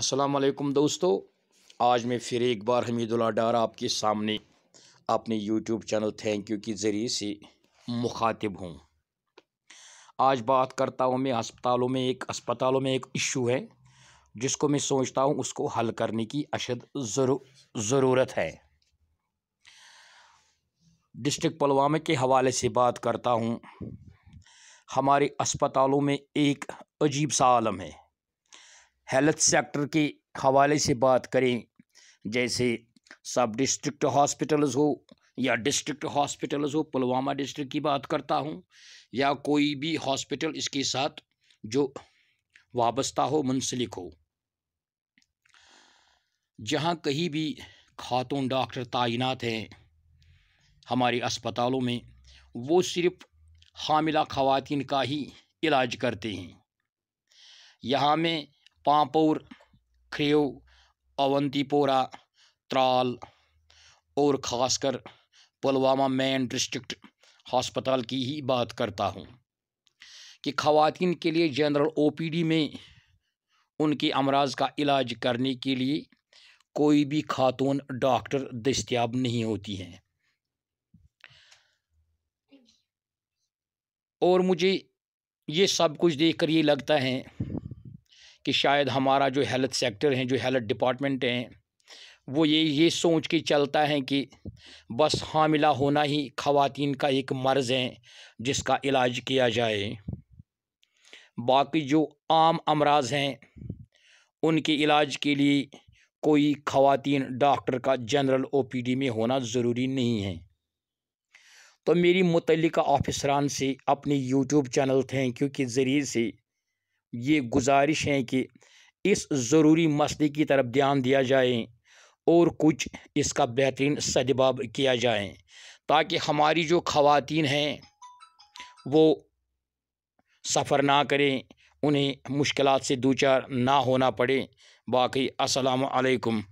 वालेकुम दोस्तों आज मैं फिर एक बार हमीदुल्ला डार आपके सामने अपने यूट्यूब चैनल थैंक यू के ज़रिए से मुखातिब हूँ आज बात करता हूँ मैं अस्पतालों में एक अस्पतालों में एक इशू है जिसको मैं सोचता हूँ उसको हल करने की अशद ज़रूरत है डिस्ट्रिक्ट पुलवामा के हवाले से बात करता हूँ हमारे अस्पतालों में एक अजीब सा आलम है हेल्थ सेक्टर के हवाले से बात करें जैसे सब डिस्ट्रिक्ट हॉस्पिटल्स हो या डिस्ट्रिक्ट हॉस्पिटल्स हो पुलवामा डिस्ट्रिक्ट की बात करता हूँ या कोई भी हॉस्पिटल इसके साथ जो वाबस्ता हो मुंसलिक हो जहाँ कहीं भी खातून डॉक्टर तैनात हैं हमारे अस्पतालों में वो सिर्फ हामिला खातन का ही इलाज करते हैं यहाँ में पांपोर खेव अवंतीपोरा त्राल और ख़ासकर पुलवामा मेन डिस्ट्रिक्ट हॉस्पिटल की ही बात करता हूँ कि खातिन के लिए जनरल ओपीडी में उनके अमराज का इलाज करने के लिए कोई भी खातून डॉक्टर दस्तियाब नहीं होती हैं और मुझे ये सब कुछ देखकर ये लगता है कि शायद हमारा जो हेल्थ सेक्टर हैं जो हेल्थ डिपार्टमेंट हैं वो ये ये सोच के चलता है कि बस हामिला होना ही ख़वान का एक मर्ज़ है जिसका इलाज किया जाए बाकी जो आम अमराज हैं उनके इलाज के लिए कोई ख़वान डॉक्टर का जनरल ओपीडी में होना ज़रूरी नहीं है तो मेरी मुतलक ऑफिसरान से अपने यूट्यूब चैनल थैंक यू के ज़रिए से ये गुजारिश है कि इस ज़रूरी मसले की तरफ ध्यान दिया जाए और कुछ इसका बेहतरीन सदबाब किया जाए ताकि हमारी जो खातन हैं वो सफ़र ना करें उन्हें मुश्किल से दो चार ना होना पड़े बाकी असलकम